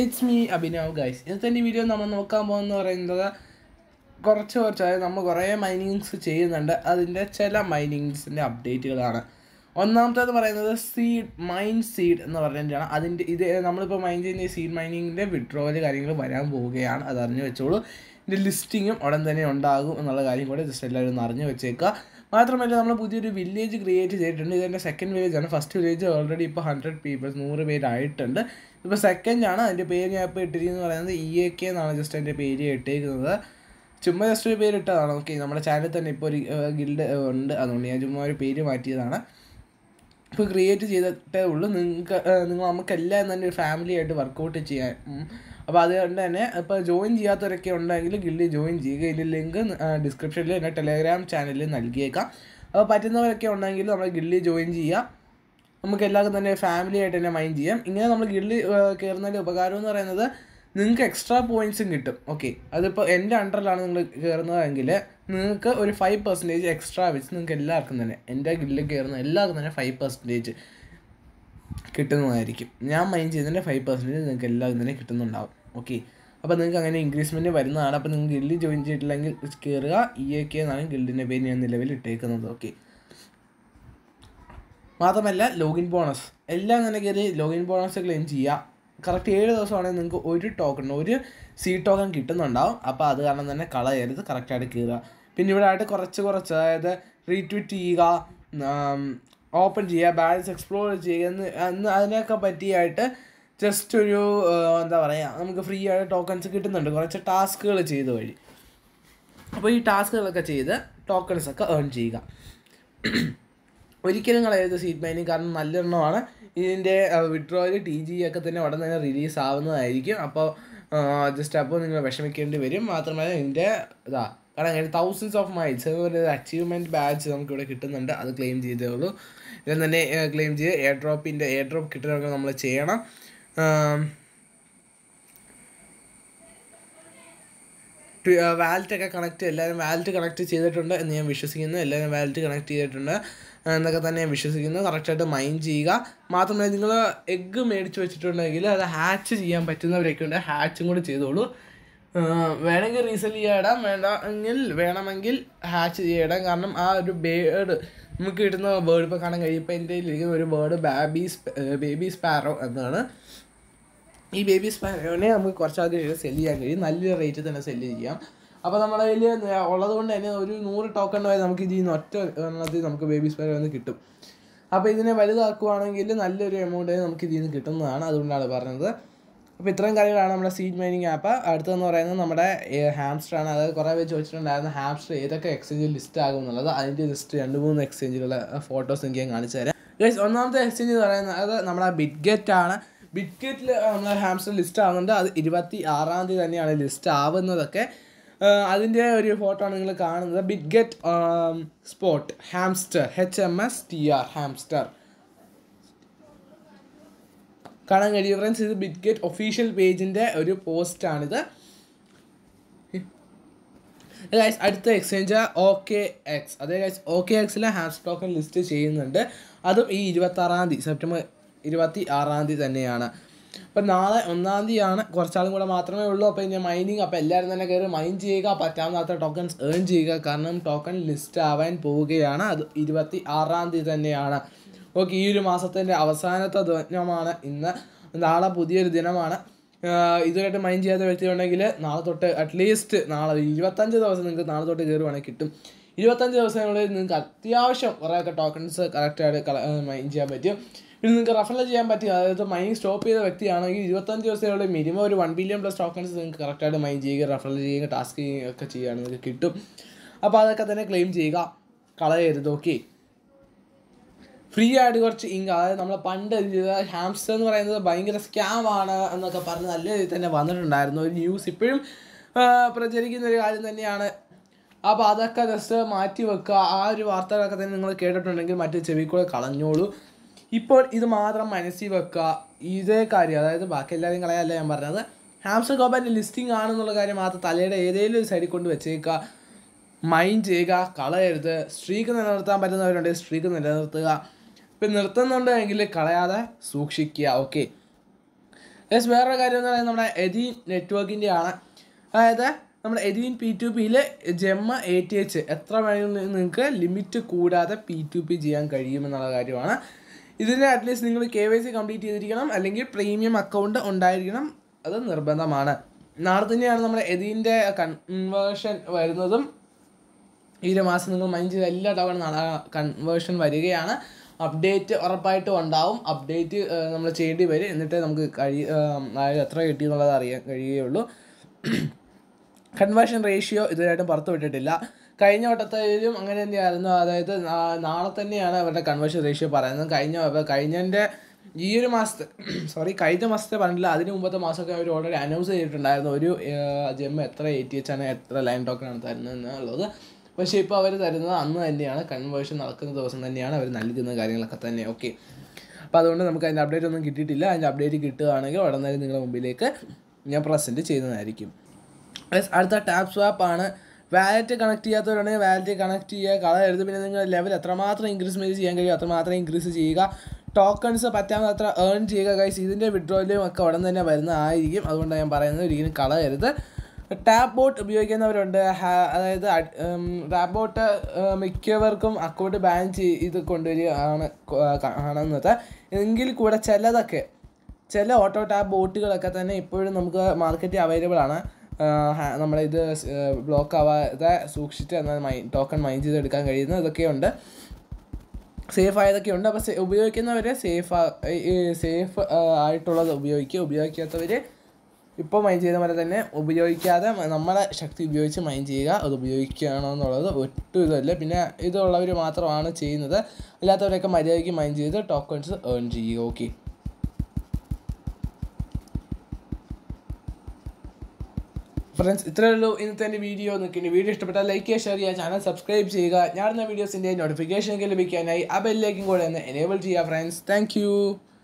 it's me Abhinav guys ഇന്നത്തെ video നമ്മൾ നോക്കാൻ പോകുന്ന പറയുന്നത് കുറച്ച് കുറച്ച് അതായത് നമ്മൾ കുറേ മൈനിങ്സ് ചെയ്യുന്നുണ്ട് അതിൻ്റെ ചില മൈനിങ്സിൻ്റെ അപ്ഡേറ്റുകളാണ് ഒന്നാമത്തേത് പറയുന്നത് സീഡ് മൈൻ സീഡ് എന്ന് പറഞ്ഞിട്ടാണ് അതിൻ്റെ ഇത് നമ്മളിപ്പോൾ മൈൻ ചെയ്യുന്ന സീഡ് മൈനിങ്ങിൻ്റെ വിഡ്രോവൽ കാര്യങ്ങൾ വരാൻ പോവുകയാണ് അത് അറിഞ്ഞു വെച്ചോളൂ ഇതിൻ്റെ ലിസ്റ്റിങ്ങും ഉടൻ തന്നെ ഉണ്ടാകും എന്നുള്ള കാര്യം കൂടെ ജസ്റ്റ് എല്ലാവരും ഒന്ന് അറിഞ്ഞു വെച്ചേക്കുക മാത്രമല്ല നമ്മൾ പുതിയൊരു വില്ലേജ് ക്രിയേറ്റ് ചെയ്തിട്ടുണ്ട് ഇതിൻ്റെ സെക്കൻഡ് ആണ് ഫസ്റ്റ് വില്ലേജ് ഓൾറെഡി ഇപ്പോൾ ഹൺഡ്രഡ് പീപ്പിൾസ് നൂറ് പേരായിട്ടുണ്ട് ഇപ്പോൾ ആണ് അതിൻ്റെ പേര് ഞാൻ ഇപ്പോൾ ഇട്ടിരിക്കുന്നത് പറയുന്നത് ഇ എ കെ എന്നാണ് ജസ്റ്റ് എൻ്റെ പേര് ഇട്ടിരിക്കുന്നത് ചുമ്മാ ജസ്റ്റ് ഒരു പേര് ഇട്ടതാണ് ഓക്കെ നമ്മുടെ ചാനലിൽ തന്നെ ഇപ്പോൾ ഒരു ഗിൽഡ് ഉണ്ട് അതുകൊണ്ട് ഞാൻ ചുമ്മാ ഒരു പേര് മാറ്റിയതാണ് ഇപ്പോൾ ക്രിയേറ്റ് ചെയ്തിട്ടേ ഉള്ളൂ നിങ്ങൾക്ക് നിങ്ങൾ നമുക്കെല്ലാം തന്നെ ഒരു ഫാമിലിയായിട്ട് വർക്കൗട്ട് ചെയ്യാൻ അപ്പോൾ അതുകൊണ്ട് തന്നെ ഇപ്പോൾ ജോയിൻ ചെയ്യാത്തവരൊക്കെ ഉണ്ടെങ്കിൽ ഗില്ലി ജോയിൻ ചെയ്യുക ഇതിൻ്റെ ലിങ്ക് ഡിസ്ക്രിപ്ഷനിൽ എൻ്റെ ടെലഗ്രാം ചാനലിൽ നൽകിയേക്കാം അപ്പോൾ പറ്റുന്നവരൊക്കെ ഉണ്ടെങ്കിൽ നമ്മൾ ഗില്ലി ജോയിൻ ചെയ്യുക നമുക്ക് എല്ലാവർക്കും തന്നെ ഫാമിലി ആയിട്ട് തന്നെ മൈൻഡ് ചെയ്യാം ഇങ്ങനെ നമ്മൾ ഗില്ലി കയറുന്നതിൻ്റെ ഉപകാരം എന്ന് പറയുന്നത് നിങ്ങൾക്ക് എക്സ്ട്രാ പോയിൻറ്സും കിട്ടും ഓക്കെ അതിപ്പോൾ എൻ്റെ അണ്ടറിലാണ് നിങ്ങൾ കയറുന്നതെങ്കിൽ നിങ്ങൾക്ക് ഒരു ഫൈവ് പെർസെൻറ്റേജ് എക്സ്ട്രാ വെച്ച് നിങ്ങൾക്ക് എല്ലാവർക്കും തന്നെ എൻ്റെ ഗില്ലിൽ കയറുന്ന എല്ലാവർക്കും തന്നെ ഫൈവ് പെർസെൻറ്റേജ് കിട്ടുന്നതായിരിക്കും ഞാൻ മൈൻഡ് ചെയ്യുന്നതിൻ്റെ ഫൈവ് പെർസെൻറ്റേജ് നിങ്ങൾക്ക് എല്ലാവർക്കും തന്നെ കിട്ടുന്നുണ്ടാകും ഓക്കെ അപ്പോൾ നിങ്ങൾക്ക് അങ്ങനെ ഇൻക്രീസ്മെൻറ്റ് വരുന്നതാണ് അപ്പോൾ നിങ്ങൾ ഗിൽഡിൽ ജോയിൻ ചെയ്തിട്ടില്ലെങ്കിൽ കയറുക ഇ എ കെ എന്നാണ് ഗിൽഡിൻ്റെ പേര് ഞാൻ നിലവിൽ ഇട്ടേക്കുന്നത് ഓക്കെ മാത്രമല്ല ലോഗിൻ ബോണസ് എല്ലാം അങ്ങനെ കയറി ലോഗിൻ ബോണസ് ക്ലെയിം ചെയ്യുക കറക്റ്റ് ഏഴ് ദിവസമാണെങ്കിൽ നിങ്ങൾക്ക് ഒരു ടോക്കൺ ഒരു സി ടോക്കൺ കിട്ടുന്നുണ്ടാവും അപ്പോൾ അത് കാരണം തന്നെ കളയരുത് കറക്റ്റായിട്ട് കയറുക പിന്നെ ഇവിടെ ആയിട്ട് കുറച്ച് കുറച്ച് അതായത് റീട്വീറ്റ് ചെയ്യുക ഓപ്പൺ ചെയ്യുക ബാലൻസ് എക്സ്പ്ലോർ ചെയ്യുക എന്ന് അതിനൊക്കെ പറ്റിയായിട്ട് ജസ്റ്റ് ഒരു എന്താ പറയുക നമുക്ക് ഫ്രീ ആയിട്ട് ടോക്കൺസ് കിട്ടുന്നുണ്ട് കുറച്ച് ടാസ്കുകൾ ചെയ്ത് വഴി അപ്പോൾ ഈ ടാസ്കുകളൊക്കെ ചെയ്ത് ടോക്കൺസ് ഒക്കെ ഏൺ ചെയ്യുക ഒരിക്കലും കളയരുത് സീറ്റ് മൈനിങ് കാരണം നല്ലെണ്ണമാണ് ഇതിൻ്റെ വിഡ്രോയിൽ ടി ജി ഒക്കെ തന്നെ ഉടൻ തന്നെ റിലീസ് ആവുന്നതായിരിക്കും അപ്പോൾ ജസ്റ്റ് അപ്പോൾ നിങ്ങൾ വിഷമിക്കേണ്ടി വരും മാത്രമല്ല ഇതിൻ്റെ ഇതാ കാരണം അങ്ങനെ തൗസൻഡ്സ് ഓഫ് മൈൽസ് ഒരു അച്ചീവ്മെൻറ്റ് ബാച്ച് നമുക്കിവിടെ കിട്ടുന്നുണ്ട് അത് ക്ലെയിം ചെയ്തേ ഉള്ളൂ ഇതിൽ തന്നെ ക്ലെയിം ചെയ്ത് എയർ ഡ്രോപ്പിൻ്റെ എയർ ഡ്രോപ്പ് കിട്ടുന്നതൊക്കെ നമ്മൾ ചെയ്യണം വാലറ്റൊക്കെ um, uh, കണക്ട് എല്ലാവരും വാലറ്റ് കണക്ട് ചെയ്തിട്ടുണ്ട് എന്ന് ഞാൻ വിശ്വസിക്കുന്നു എല്ലാവരും വാലറ്റ് കണക്ട് ചെയ്തിട്ടുണ്ട് uh, എന്നൊക്കെ തന്നെ ഞാൻ വിശ്വസിക്കുന്നു കറക്റ്റായിട്ട് മൈൻഡ് ചെയ്യുക മാത്രമല്ല നിങ്ങൾ എഗ്ഗ് മേടിച്ച് വെച്ചിട്ടുണ്ടെങ്കിൽ അത് ഹാച്ച് ചെയ്യാൻ പറ്റുന്നവരൊക്കെ ഉണ്ട് ഹാച്ചും കൂടി ചെയ്തോളൂ uh, വേണമെങ്കിൽ റീസെൽ ചെയ്യാടാം വേണമെങ്കിൽ വേണമെങ്കിൽ ഹാച്ച് ചെയ്യാടാം കാരണം ആ ഒരു ബേഡ് നമുക്ക് കിട്ടുന്ന ബേഡ് ഇപ്പോൾ കാണാൻ കഴിയും ഇപ്പോൾ എൻ്റെ ഇരിക്കുന്ന ഒരു ബേഡ് ബാബീസ് ബേബീസ് സ്പാരോ എന്നാണ് ഈ ബേബി സ്പാനോനെ നമുക്ക് കുറച്ച് ആൾക്കാർക്ക് സെല്ല് ചെയ്യാൻ കഴിയും നല്ലൊരു റേറ്റ് തന്നെ സെല്ല് ചെയ്യാം അപ്പോൾ നമ്മുടെ കയ്യിൽ ഉള്ളത് കൊണ്ട് തന്നെ ഒരു നൂറ് ടോക്കൺ വരെ നമുക്ക് ഇതിൽ നിന്ന് ഒറ്റ എണ്ണത്തിൽ നമുക്ക് ബേബി സ്പാനോ എന്ന് കിട്ടും അപ്പോൾ ഇതിനെ വലുതാക്കുവാണെങ്കിൽ നല്ലൊരു എമൗണ്ട് നമുക്ക് ഇതിൽ നിന്ന് കിട്ടുന്നതാണ് അതുകൊണ്ടാണ് പറഞ്ഞത് അപ്പോൾ ഇത്രയും കാര്യങ്ങളാണ് നമ്മുടെ സീഡ് മൈനിങ് ആപ്പ് അടുത്തതെന്ന് പറയുന്നത് നമ്മുടെ ഹാംസ്റ്റർ ആണ് അതായത് കുറേ പേര് ചോദിച്ചിട്ടുണ്ടായിരുന്ന ഹാംസ്റ്റർ ഏതൊക്കെ എക്സ്ചേഞ്ച് ലിസ്റ്റ് ആകും എന്നുള്ളത് അതിൻ്റെ ലിസ്റ്റ് രണ്ട് മൂന്ന് എക്സ്ചേഞ്ചിലുള്ള ഫോട്ടോസ് എനിക്ക് ഞാൻ കാണിച്ചു തരാം ഒന്നാമത്തെ എക്സ്ചേഞ്ച് എന്ന് പറയുന്നത് നമ്മുടെ ബിറ്റ് ഗെറ്റ് ആണ് വിക്കറ്റിൽ നമ്മളെ ഹാംസ്റ്റർ ലിസ്റ്റ് ആവുന്നുണ്ട് അത് ഇരുപത്തി ആറാം തീയതി തന്നെയാണ് ലിസ്റ്റ് ആവുന്നതൊക്കെ അതിൻ്റെ ഒരു ഫോട്ടോ ആണ് നിങ്ങൾ കാണുന്നത് Bitget spot Hamster H M S T R Hamster കാണാൻ കഴിയും ഫ്രണ്ട്സ് ഇത് ബിഗ്ഗറ്റ് ഒഫീഷ്യൽ പേജിൻ്റെ ഒരു പോസ്റ്റാണിത് ഗൈസ് അടുത്ത എക്സ്ചേഞ്ച് ഓക്കെ എക്സ് അതേ ഗൈസ് ഓക്കെ എക്സിലെ ഹാംസ്റ്റർ ടോക്കൺ ലിസ്റ്റ് ചെയ്യുന്നുണ്ട് അതും ഈ ആറാം തീയതി സെപ്റ്റംബർ ഇരുപത്തി ആറാം തീയതി തന്നെയാണ് അപ്പം നാളെ ഒന്നാം തീയതിയാണ് കുറച്ചാളും കൂടെ മാത്രമേ ഉള്ളൂ അപ്പോൾ ഇനി മൈനിങ് അപ്പോൾ എല്ലാവരും തന്നെ കയറി മൈൻ ചെയ്യുക പറ്റാവുന്നത്ര ടോക്കൺസ് ഏൺ ചെയ്യുക കാരണം ടോക്കൺ ലിസ്റ്റ് ആവാൻ പോവുകയാണ് അത് ഇരുപത്തി ആറാം തീയതി തന്നെയാണ് ഓക്കെ ഈ ഒരു മാസത്തിൻ്റെ അവസാനത്തെ ദിനമാണ് ഇന്ന് നാളെ പുതിയൊരു ദിനമാണ് ഇതുവരെയായിട്ട് മൈൻ ചെയ്യാത്ത വ്യക്തി ഉണ്ടെങ്കിൽ നാളെ തൊട്ട് അറ്റ്ലീസ്റ്റ് നാളെ ഇരുപത്തഞ്ച് ദിവസം നിങ്ങൾക്ക് നാളെ തൊട്ട് കയറുവാണെങ്കിൽ കിട്ടും ഇരുപത്തഞ്ച് ദിവസങ്ങളിൽ നിങ്ങൾക്ക് അത്യാവശ്യം കുറേയൊക്കെ ടോക്കൺസ് കറക്റ്റായിട്ട് മൈൻ ചെയ്യാൻ പറ്റും ഇത് നിങ്ങൾക്ക് റഫറൽ ചെയ്യാൻ പറ്റും അതായത് മൈൻ സ്റ്റോപ്പ് ചെയ്ത വ്യക്തിയാണെങ്കിൽ ഇരുപത്തഞ്ച് ദിവസത്തിനുള്ളിൽ മിനിമം ഒരു വൺ ബില്യൺ പ്ലസ് ടോക്കൺസ് നിങ്ങൾക്ക് കറക്റ്റായിട്ട് മൈൻ ചെയ്യുക റഫറൽ ചെയ്യുക ടാസ്ക് ചെയ്യുക ഒക്കെ ചെയ്യുകയാണ് നിങ്ങൾക്ക് കിട്ടും അപ്പോൾ അതൊക്കെ തന്നെ ക്ലെയിം ചെയ്യുക കളയരുത് ഓക്കെ ഫ്രീ ആയിട്ട് കുറച്ച് ഇങ്ക് അതായത് നമ്മൾ പണ്ട് ഹാംസ്റ്റർ എന്ന് പറയുന്നത് ഭയങ്കര സ്കാം ആണ് എന്നൊക്കെ പറഞ്ഞ് നല്ല രീതിയിൽ തന്നെ വന്നിട്ടുണ്ടായിരുന്നു ഒരു ന്യൂസ് ഇപ്പോഴും പ്രചരിക്കുന്ന ഒരു കാര്യം തന്നെയാണ് അപ്പോൾ അതൊക്കെ ജസ്റ്റ് മാറ്റി വെക്കുക ആ ഒരു വാർത്തകളൊക്കെ തന്നെ നിങ്ങൾ കേട്ടിട്ടുണ്ടെങ്കിൽ മറ്റേ ചെവി കൂടെ കളഞ്ഞോളൂ ഇപ്പോൾ ഇത് മാത്രം മനസ്സിൽ വെക്കുക ഇതേ കാര്യം അതായത് ബാക്കി എല്ലാവരും കളയല്ല ഞാൻ പറഞ്ഞത് ഹാംസർ കോപ്പാൻ്റെ ലിസ്റ്റിംഗ് ആണെന്നുള്ള കാര്യം മാത്രം തലയുടെ ഏതെങ്കിലും ഒരു സൈഡിൽ കൊണ്ട് വെച്ചേക്കുക മൈൻഡ് ചെയ്യുക കളയരുത് സ്ട്രീക്ക് നിലനിർത്താൻ പറ്റുന്നവരുണ്ടെങ്കിൽ സ്ട്രീക്ക് നിലനിർത്തുക ഇപ്പം എങ്കിൽ കളയാതെ സൂക്ഷിക്കുക ഓക്കെ യെസ് വേറൊരു കാര്യം എന്ന് പറയുന്നത് നമ്മുടെ എഡീൻ നെറ്റ്വർക്കിൻ്റെ ആണ് അതായത് നമ്മുടെ എഡീൻ പി ടു പിയിൽ ജെമ്മ എ ടി എച്ച് എത്ര വേണമെങ്കിലും നിങ്ങൾക്ക് ലിമിറ്റ് കൂടാതെ പി ടു പി ചെയ്യാൻ കഴിയുമെന്നുള്ള കാര്യമാണ് ഇതിന് അറ്റ്ലീസ്റ്റ് നിങ്ങൾ കെ വൈ സി കംപ്ലീറ്റ് ചെയ്തിരിക്കണം അല്ലെങ്കിൽ പ്രീമിയം അക്കൗണ്ട് ഉണ്ടായിരിക്കണം അത് നിർബന്ധമാണ് നാളെ തന്നെയാണ് നമ്മുടെ എതിൻ്റെ കൺവേർഷൻ വരുന്നതും ഈ ഒരു മാസം നിങ്ങൾ മൈൻഡ് ചെയ്ത് എല്ലാ തവണ കൺവേർഷൻ വരികയാണ് അപ്ഡേറ്റ് ഉറപ്പായിട്ടും ഉണ്ടാവും അപ്ഡേറ്റ് നമ്മൾ ചെയ്യേണ്ടി വരും എന്നിട്ടേ നമുക്ക് കഴി അതായത് എത്ര കിട്ടി എന്നുള്ളത് അറിയാൻ കഴിയുകയുള്ളൂ കൺവേർഷൻ റേഷ്യോ ഇതുവരെയായിട്ടും പുറത്തു വിട്ടിട്ടില്ല കഴിഞ്ഞ വട്ടത്തേലും അങ്ങനെ തന്നെയായിരുന്നു അതായത് നാളെ തന്നെയാണ് അവരുടെ കൺവേർഷൻ റേഷ്യോ പറയുന്നത് കഴിഞ്ഞ കഴിഞ്ഞതിൻ്റെ ഈ ഒരു മാസത്തെ സോറി കഴിഞ്ഞ മാസത്തെ പറഞ്ഞില്ല അതിന് മുമ്പത്തെ മാസമൊക്കെ അവർ ഓൾറെഡി അനൗൺസ് ചെയ്തിട്ടുണ്ടായിരുന്നു ഒരു ജെം എത്ര എ ടി എച്ച് ആണ് എത്ര ലൈൻ ടോക്കൺ ആണ് തരുന്നത് എന്നുള്ളത് പക്ഷേ ഇപ്പോൾ അവർ തരുന്നത് അന്ന് തന്നെയാണ് കൺവേർഷൻ നടക്കുന്ന ദിവസം തന്നെയാണ് അവർ നൽകുന്ന കാര്യങ്ങളൊക്കെ തന്നെ ഓക്കെ അപ്പോൾ അതുകൊണ്ട് നമുക്ക് അതിൻ്റെ അപ്ഡേറ്റ് ഒന്നും കിട്ടിയിട്ടില്ല അതിൻ്റെ അപ്ഡേറ്റ് കിട്ടുകയാണെങ്കിൽ ഉടനെ നിങ്ങളുടെ മുമ്പിലേക്ക് ഞാൻ പ്രസൻറ്റ് ചെയ്യുന്നതായിരിക്കും അടുത്ത ടാപ്പ് സ്വാപ്പ് ആണ് വാലറ്റ് കണക്ട് ചെയ്യാത്തവരാണെങ്കിൽ വാലറ്റ് കണക്ട് ചെയ്യുക കളർ എഴുതി പിന്നെ നിങ്ങൾ ലെവൽ എത്രമാത്രം ഇൻക്രീസ്മെൻറ്റ് ചെയ്യാൻ കഴിയും അത്രമാത്രം ഇൻക്രീസ് ചെയ്യുക ടോക്കൺസ് പറ്റാവുന്ന അത്ര ഏൺ ചെയ്യുക ഗൈസ് ഇതിൻ്റെ വിഡ്രോയിലും ഒക്കെ ഉടൻ തന്നെ വരുന്നതായിരിക്കും അതുകൊണ്ടാണ് ഞാൻ പറയുന്നത് ഒരിക്കലും കളയരുത് ടാപ്പ് ബോട്ട് ഉപയോഗിക്കുന്നവരുണ്ട് അതായത് ടാപ്പ് ബോട്ട് മിക്കവർക്കും അക്കൗണ്ട് ബാൻ ചെയ് ഇത് കൊണ്ടുവരിക ആണ് കാണുന്നത് എങ്കിൽ കൂടെ ചിലതൊക്കെ ചില ഓട്ടോ ടാപ്പ് ബോട്ടുകളൊക്കെ തന്നെ ഇപ്പോഴും നമുക്ക് മാർക്കറ്റിൽ അവൈലബിൾ ആണ് നമ്മളിത് ബ്ലോക്ക് ആവാതെ സൂക്ഷിച്ച് എന്നാൽ മൈ ടോക്കൺ മൈൻ ചെയ്തെടുക്കാൻ കഴിയുന്ന ഇതൊക്കെയുണ്ട് സേഫ് ആയതൊക്കെയുണ്ട് അപ്പോൾ ഉപയോഗിക്കുന്നവർ സേഫ് സേഫ് ആയിട്ടുള്ളത് ഉപയോഗിക്കുക ഉപയോഗിക്കാത്തവർ ഇപ്പോൾ മൈൻ ചെയ്യുന്ന പോലെ തന്നെ ഉപയോഗിക്കാതെ നമ്മളെ ശക്തി ഉപയോഗിച്ച് മൈൻ ചെയ്യുക അത് ഉപയോഗിക്കുകയാണോ എന്നുള്ളത് ഒട്ടും ഇതല്ല പിന്നെ ഇതുള്ളവർ മാത്രമാണ് ചെയ്യുന്നത് അല്ലാത്തവരൊക്കെ മര്യാദയ്ക്ക് മൈൻ ചെയ്ത് ടോക്കൺസ് ഏൺ ചെയ്യുക ഓക്കെ ഫ്രണ്ട്സ് ഉള്ളൂ ഇന്നത്തെ എൻ്റെ വീഡിയോ നിങ്ങൾക്ക് എൻ്റെ വീഡിയോ ഇഷ്ടപ്പെട്ടാൽ ലൈക്ക് ചെയ്യുക ഷെയർ ചെയ്യുക ചാനൽ സബ്സ്ക്രൈബ് ചെയ്യുക ഞാൻ വീഡിയോസിൻ്റെ നോട്ടിഫിക്കേഷനൊക്കെ ലഭിക്കാനായി ആ ബെല്ലിലേക്കും കൂടെ ഒന്ന് എനേബിൾ ചെയ്യുക ഫ്രണ്ട്സ് താങ്ക്